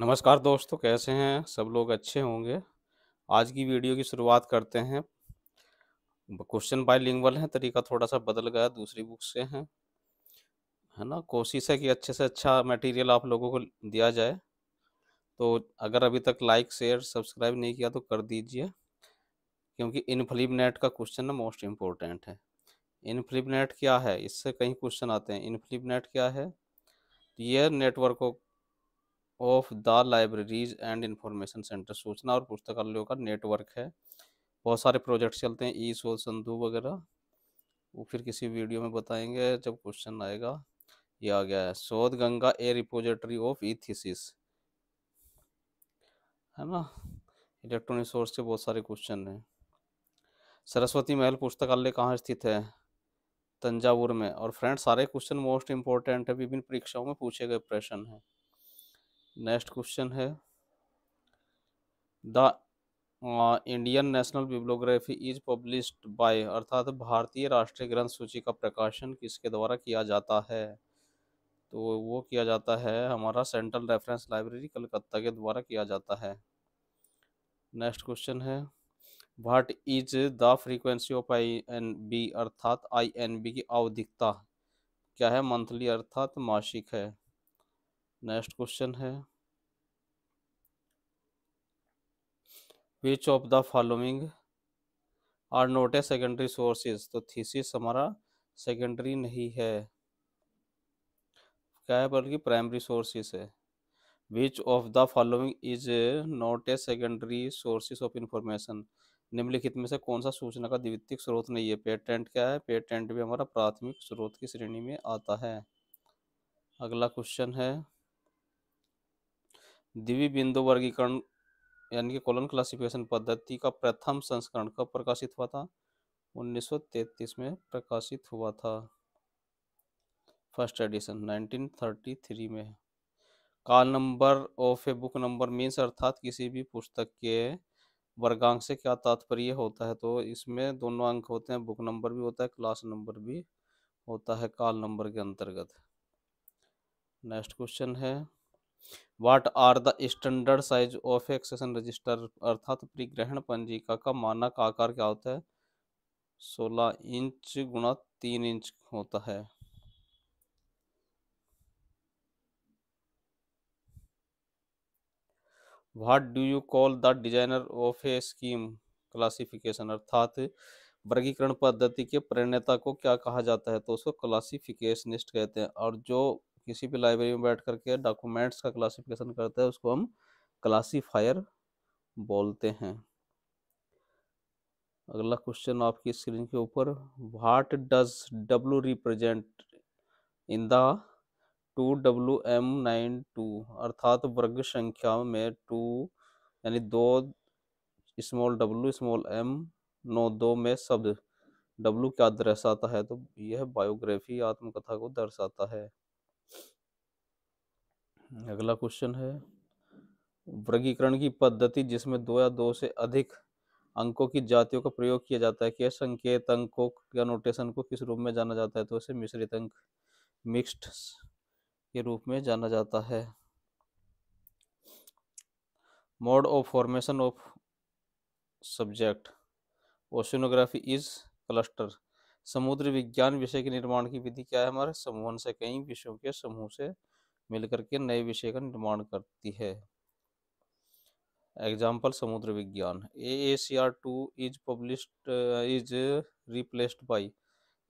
नमस्कार दोस्तों कैसे हैं सब लोग अच्छे होंगे आज की वीडियो की शुरुआत करते हैं क्वेश्चन बाय लिंगवल है तरीका थोड़ा सा बदल गया दूसरी बुक से हैं है ना कोशिश है कि अच्छे से अच्छा मटेरियल आप लोगों को दिया जाए तो अगर अभी तक लाइक शेयर सब्सक्राइब नहीं किया तो कर दीजिए क्योंकि इनफ्लिप नेट का क्वेश्चन ना मोस्ट इम्पोर्टेंट है इनफ्लिप नेट क्या है इससे कहीं क्वेश्चन आते हैं इनफ्लिप नेट क्या है तो ये नेटवर्क को of the libraries and information centre सूचना और पुस्तकालयों का नेटवर्क है बहुत सारे प्रोजेक्ट चलते हैं ई सोल संधु वगैरह वो फिर किसी वीडियो में बताएंगे जब क्वेश्चन आएगा ये आ गया है Shodhganga a repository of e है ना इलेक्ट्रॉनिक सोर्स से बहुत सारे क्वेश्चन हैं सरस्वती महल पुस्तकालय कहाँ स्थित है तंजावुर में और फ्रेंड सारे क्वेश्चन मोस्ट इंपॉर्टेंट है विभिन्न परीक्षाओं में पूछे गए प्रश्न हैं नेक्स्ट क्वेश्चन है the Indian national bibliography is published by अर्थात भारतीय राष्ट्रीय ग्रंथ सूची का प्रकाशन किसके द्वारा किया जाता है तो वो किया जाता है हमारा सेंट्रल रेफरेंस लाइब्रेरी कलकत्ता के द्वारा किया जाता है नेक्स्ट क्वेश्चन है what is the frequency of I N B अर्थात आई एन बी की आवधिकता क्या है मंथली अर्थात मासिक है नेक्स्ट क्वेश्चन है which of the following are not a secondary sources तो थीसिस हमारा सेकेंडरी नहीं है क्या है बल्कि प्राइमरी सोर्सेज है which of the following is not a secondary sources of information निम्नलिखित में से कौन सा सूचना का द्वितीय स्रोत नहीं है पेटेंट क्या है पेटेंट भी हमारा प्राथमिक स्रोत की श्रेणी में आता है अगला क्वेश्चन है दिव्य बिंदु वर्गीकरण यानी कि कॉलन क्लासिफिकेशन पद्धति का प्रथम संस्करण कब प्रकाशित हुआ था 1933 में प्रकाशित हुआ था फर्स्ट एडिशन 1933 में call number of a book number means अर्थात किसी भी पुस्तक के वर्गांक से क्या तात्पर्य होता है तो इसमें दोनों अंक होते हैं बुक नंबर भी होता है क्लास नंबर भी होता है काल नंबर के अंतर्गत नेक्स्ट क्वेश्चन है what are the standard size of accession register अर्थात परिग्रहण पंजीका का मानक आकार क्या होता है सोलह इंच गुणा तीन इंच होता है what do you call the designer of a scheme classification अर्थात वर्गीकरण पद्धति के प्रणेता को क्या कहा जाता है तो उसको क्लासिफिकेशनिस्ट कहते हैं और जो किसी भी लाइब्रेरी में बैठ करके डॉक्यूमेंट्स का क्लासिफिकेशन करता है उसको हम क्लासीफायर बोलते हैं अगला क्वेश्चन आपकी स्क्रीन के ऊपर what does W represent in the two W M nine two अर्थात वर्ग संख्या में टू यानी दो स्मॉल डब्ल्यू स्मॉल एम नो दो में शब्द डब्लू क्या दर्शाता है तो यह बायोग्राफी आत्मकथा को दर्शाता है अगला क्वेश्चन है वर्गीकरण की पद्धति जिसमें दो या दो से अधिक अंकों की जातियों का प्रयोग किया जाता है क्या संकेत अंकों या नोटेशन को किस रूप में जाना जाता है तो इसे मिश्रित अंक मिक्स्ड के रूप में जाना जाता है mode of formation of subject oceanography is cluster समुद्र विज्ञान विषय के निर्माण की विधि क्या है हमारे समूहन से कई विषयों के समूह से मिलकर के नए विषय का निर्माण करती है एग्जाम्पल समुद्र विज्ञान A A C R two is published is replaced by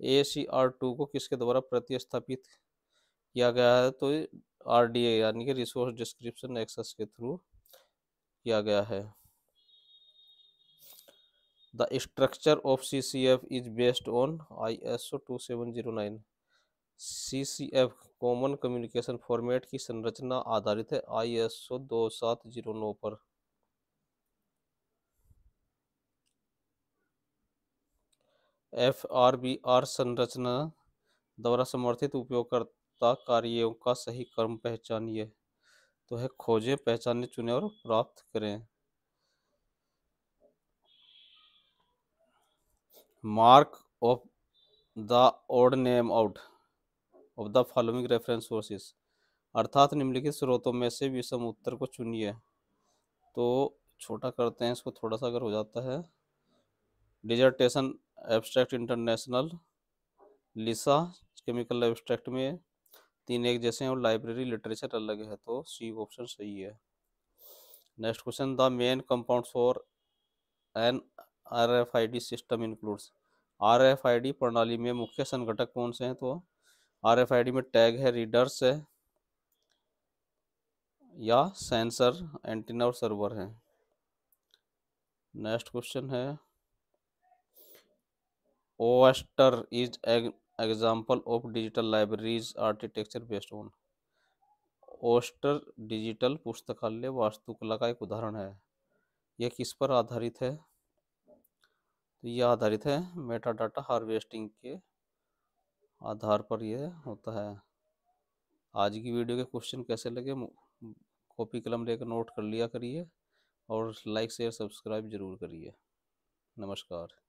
A C R two को किसके द्वारा प्रतिस्थापित किया गया है तो आर डी ए यानी कि रिसोर्स डिस्क्रिप्शन एक्सेस के थ्रू किया गया है the structure of C C F is based on I S O two seven zero nine C C F common communication format की संरचना आधारित है आई एस ओ दो सात जीरो नौ पर एफ आर बी आर संरचना द्वारा समर्थित उपयोगकर्ता कार्यों का सही क्रम पहचानिए तो है खोजें पहचाने चुने और प्राप्त करें mark of the odd name out of the following reference sources अर्थात निम्नलिखित स्रोतों में से विषम उत्तर को चुनिए तो छोटा करते हैं इसको थोड़ा सा अगर हो जाता है dissertation abstract international LISA chemical abstract में तीन एक जैसे हैं और लाइब्रेरी लिटरेचर अलग है तो सी ऑप्शन सही है next question the main compound for an RFID system includes RFID प्रणाली में मुख्य संघटक कौन से हैं तो आरएफआईडी में टैग है रीडर्स है या सेंसर एंटीना और सर्वर है नेक्स्ट क्वेश्चन है oyster is example of digital libraries architecture based on oyster digital पुस्तकालय वास्तुकला का एक उदाहरण है यह किस पर आधारित है तो ये आधारित है मेटा डाटा हार्वेस्टिंग के आधार पर यह होता है आज की वीडियो के क्वेश्चन कैसे लगे कॉपी कलम लेकर नोट कर लिया करिए और लाइक शेयर सब्सक्राइब ज़रूर करिए नमस्कार